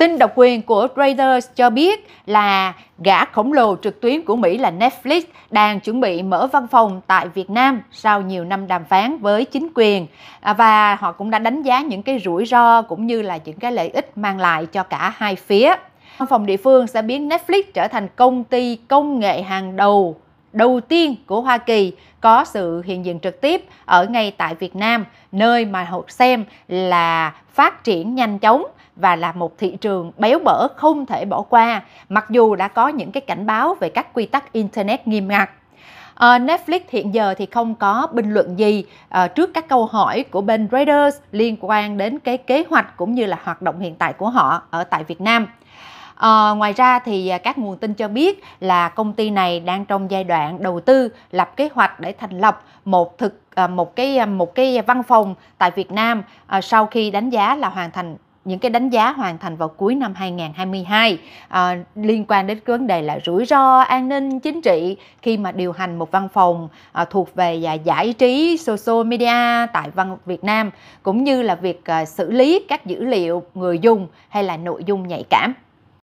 Tin độc quyền của Reuters cho biết là gã khổng lồ trực tuyến của Mỹ là Netflix đang chuẩn bị mở văn phòng tại Việt Nam sau nhiều năm đàm phán với chính quyền à, và họ cũng đã đánh giá những cái rủi ro cũng như là những cái lợi ích mang lại cho cả hai phía. Văn phòng địa phương sẽ biến Netflix trở thành công ty công nghệ hàng đầu đầu tiên của Hoa Kỳ có sự hiện diện trực tiếp ở ngay tại Việt Nam, nơi mà họ xem là phát triển nhanh chóng và là một thị trường béo bở không thể bỏ qua, mặc dù đã có những cái cảnh báo về các quy tắc internet nghiêm ngặt. Uh, Netflix hiện giờ thì không có bình luận gì uh, trước các câu hỏi của bên Raiders liên quan đến cái kế hoạch cũng như là hoạt động hiện tại của họ ở tại Việt Nam. À, ngoài ra thì à, các nguồn tin cho biết là công ty này đang trong giai đoạn đầu tư lập kế hoạch để thành lập một thực à, một cái à, một cái văn phòng tại Việt Nam sau khi đánh giá là hoàn thành những cái đánh giá hoàn thành vào cuối năm 2022 à, ờ, liên quan đến vấn đề là rủi ro an ninh chính trị khi mà điều hành một văn phòng à, thuộc về à, giải trí social media tại văn Việt Nam cũng như là việc à, xử lý các dữ liệu người dùng hay là nội dung nhạy cảm